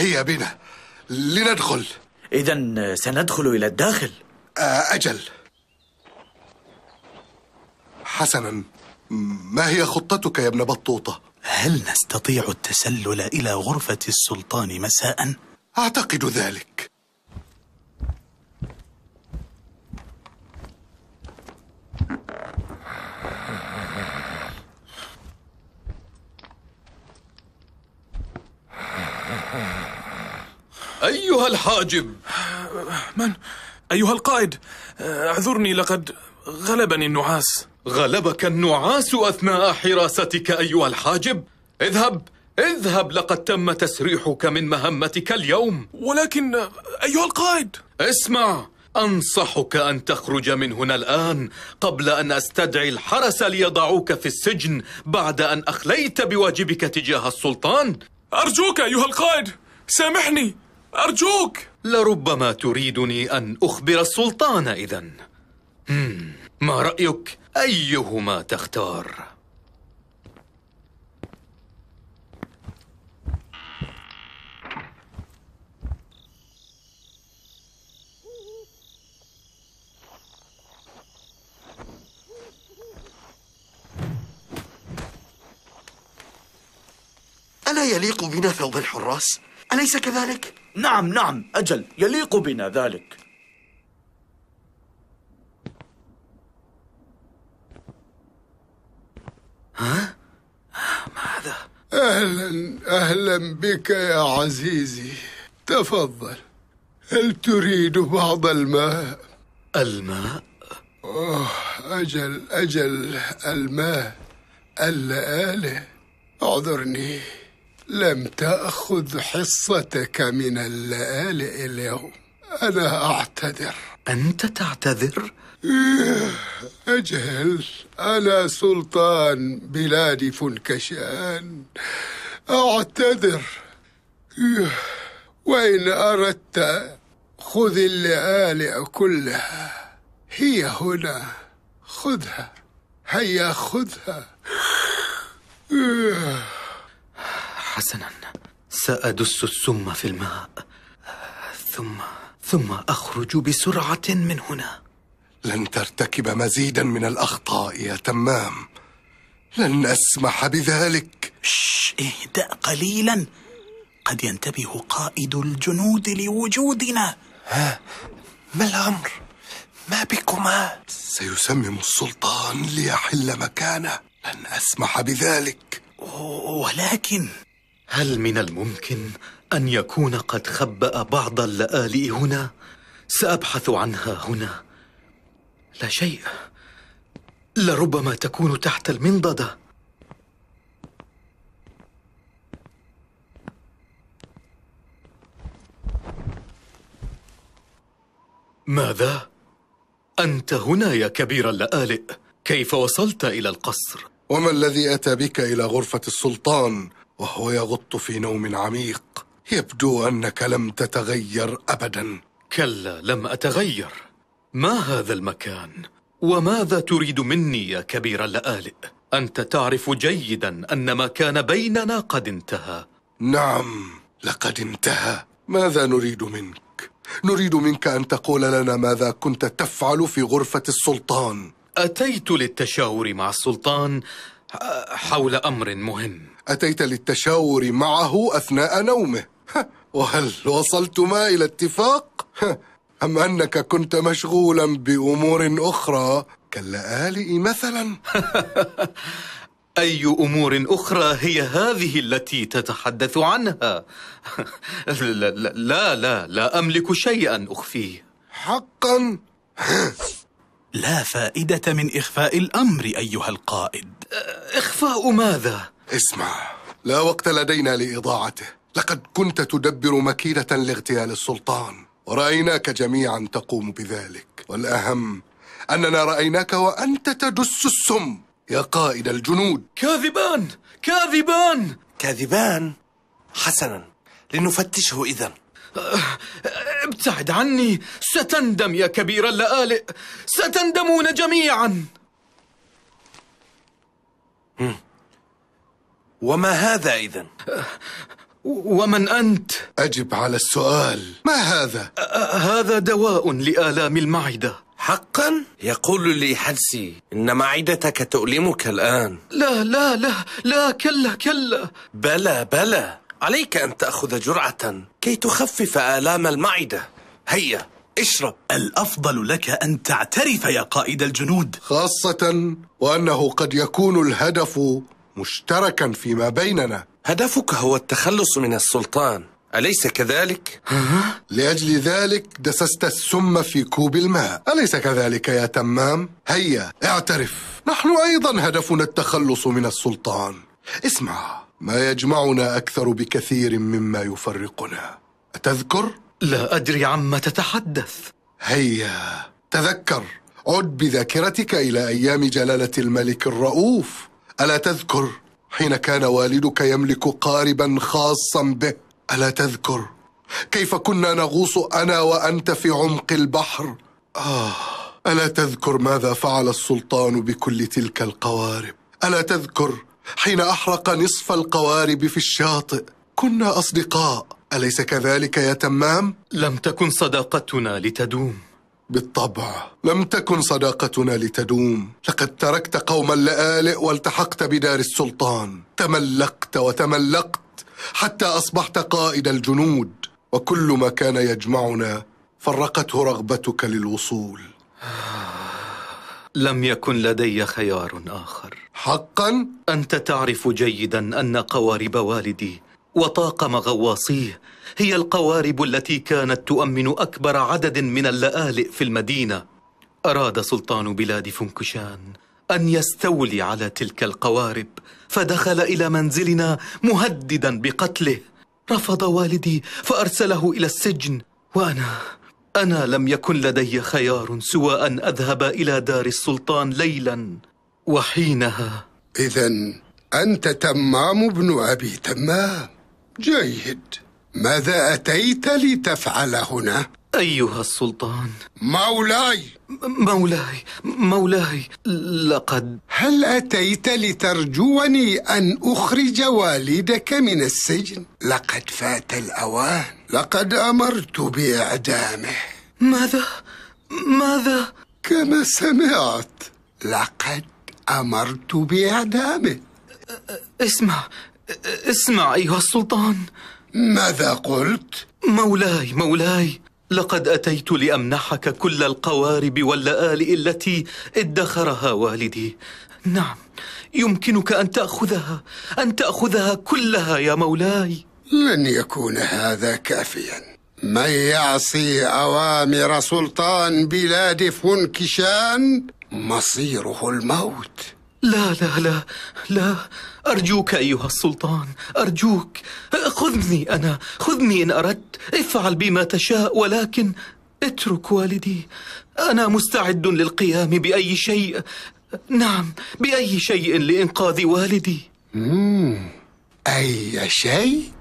هيا بنا لندخل إذا سندخل إلى الداخل آه، أجل حسنا ما هي خطتك يا ابن بطوطة؟ هل نستطيع التسلل إلى غرفة السلطان مساء؟ أعتقد ذلك أيها الحاجب من؟ أيها القائد أعذرني لقد غلبني النعاس غلبك النعاس أثناء حراستك أيها الحاجب اذهب اذهب لقد تم تسريحك من مهمتك اليوم ولكن أيها القائد اسمع أنصحك أن تخرج من هنا الآن قبل أن أستدعي الحرس ليضعوك في السجن بعد أن أخليت بواجبك تجاه السلطان أرجوك أيها القائد سامحني أرجوك لربما تريدني أن أخبر السلطان إذا ما رأيك أيهما تختار؟ ألا يليق بنا ثوب الحراس؟ أليس كذلك؟ نعم نعم أجل يليق بنا ذلك ها؟ ماذا؟ أهلا أهلا بك يا عزيزي تفضل هل تريد بعض الماء؟ الماء؟ أوه أجل أجل الماء الماء اوه اجل اجل الماء اللاله اعذرني لم تأخذ حصتك من اللآلئ اليوم أنا أعتذر أنت تعتذر؟ إيه، أجهل أنا سلطان بلاد فنكشان أعتذر إيه، وإن أردت خذ اللآلئ كلها هي هنا خذها هيا خذها إيه. حسنا سأدس السم في الماء ثم ثم أخرج بسرعة من هنا لن ترتكب مزيدا من الأخطاء يا تمام لن أسمح بذلك شش اهدأ قليلا قد ينتبه قائد الجنود لوجودنا ها ما الأمر؟ ما بكما؟ سيسمم السلطان ليحل مكانه لن أسمح بذلك ولكن هل من الممكن أن يكون قد خبأ بعض اللآلئ هنا؟ سأبحث عنها هنا لا شيء لربما تكون تحت المنضدة ماذا؟ أنت هنا يا كبير اللآلئ كيف وصلت إلى القصر؟ وما الذي أتى بك إلى غرفة السلطان؟ وهو يغط في نوم عميق يبدو أنك لم تتغير أبدا كلا لم أتغير ما هذا المكان؟ وماذا تريد مني يا كبير اللآلئ؟ أنت تعرف جيدا أن ما كان بيننا قد انتهى نعم لقد انتهى ماذا نريد منك؟ نريد منك أن تقول لنا ماذا كنت تفعل في غرفة السلطان أتيت للتشاور مع السلطان آه، حول أمر مهم أتيت للتشاور معه أثناء نومه وهل وصلتما إلى اتفاق؟ أم أنك كنت مشغولا بأمور أخرى كاللآلئ مثلا؟ أي أمور أخرى هي هذه التي تتحدث عنها؟ لا, لا لا لا أملك شيئا أخفيه حقا؟ لا فائدة من إخفاء الأمر أيها القائد إخفاء ماذا؟ اسمع لا وقت لدينا لإضاعته لقد كنت تدبر مكيدة لاغتيال السلطان ورأيناك جميعا تقوم بذلك والأهم أننا رأيناك وأنت تدس السم يا قائد الجنود كاذبان كاذبان كاذبان حسنا لنفتشه إذا أه، ابتعد عني ستندم يا كبير اللآلئ ستندمون جميعا وما هذا إذا؟ ومن أنت؟ أجب على السؤال ما هذا؟ هذا دواء لآلام المعدة حقا؟ يقول لي حدسي إن معدتك تؤلمك الآن لا لا لا لا كلا كلا بلى بلى عليك أن تأخذ جرعة كي تخفف آلام المعدة هيا اشرب الأفضل لك أن تعترف يا قائد الجنود خاصة وأنه قد يكون الهدف مشتركا فيما بيننا هدفك هو التخلص من السلطان أليس كذلك؟ لأجل ذلك دسست السم في كوب الماء أليس كذلك يا تمام؟ هيا اعترف نحن أيضا هدفنا التخلص من السلطان اسمع ما يجمعنا أكثر بكثير مما يفرقنا أتذكر؟ لا أدري عما تتحدث هيا تذكر عد بذاكرتك إلى أيام جلالة الملك الرؤوف ألا تذكر حين كان والدك يملك قاربا خاصا به ألا تذكر كيف كنا نغوص أنا وأنت في عمق البحر آه ألا تذكر ماذا فعل السلطان بكل تلك القوارب ألا تذكر حين أحرق نصف القوارب في الشاطئ كنا أصدقاء أليس كذلك يا تمام؟ لم تكن صداقتنا لتدوم بالطبع لم تكن صداقتنا لتدوم لقد تركت قوم اللآلئ والتحقت بدار السلطان تملقت وتملقت حتى أصبحت قائد الجنود وكل ما كان يجمعنا فرقته رغبتك للوصول لم يكن لدي خيار آخر حقا؟ أنت تعرف جيدا أن قوارب والدي وطاقم غواصيه هي القوارب التي كانت تؤمن أكبر عدد من اللآلئ في المدينة أراد سلطان بلاد فنكشان أن يستولي على تلك القوارب فدخل إلى منزلنا مهددا بقتله رفض والدي فأرسله إلى السجن وأنا أنا لم يكن لدي خيار سوى أن أذهب إلى دار السلطان ليلا وحينها إذا أنت تمام بن أبي تمام جيد ماذا أتيت لتفعل هنا؟ أيها السلطان مولاي مولاي مولاي لقد هل أتيت لترجوني أن أخرج والدك من السجن؟ لقد فات الأوان لقد أمرت بإعدامه ماذا؟ ماذا؟ كما سمعت لقد أمرت بإعدامه اسمع اسمع أيها السلطان ماذا قلت؟ مولاي مولاي لقد أتيت لأمنحك كل القوارب واللآلئ التي ادخرها والدي نعم يمكنك أن تأخذها أن تأخذها كلها يا مولاي لن يكون هذا كافيا من يعصي أوامر سلطان بلاد فنكشان مصيره الموت لا لا لا لا أرجوك أيها السلطان أرجوك خذني أنا خذني إن أردت افعل بما تشاء ولكن اترك والدي أنا مستعد للقيام بأي شيء نعم بأي شيء لإنقاذ والدي أي شيء؟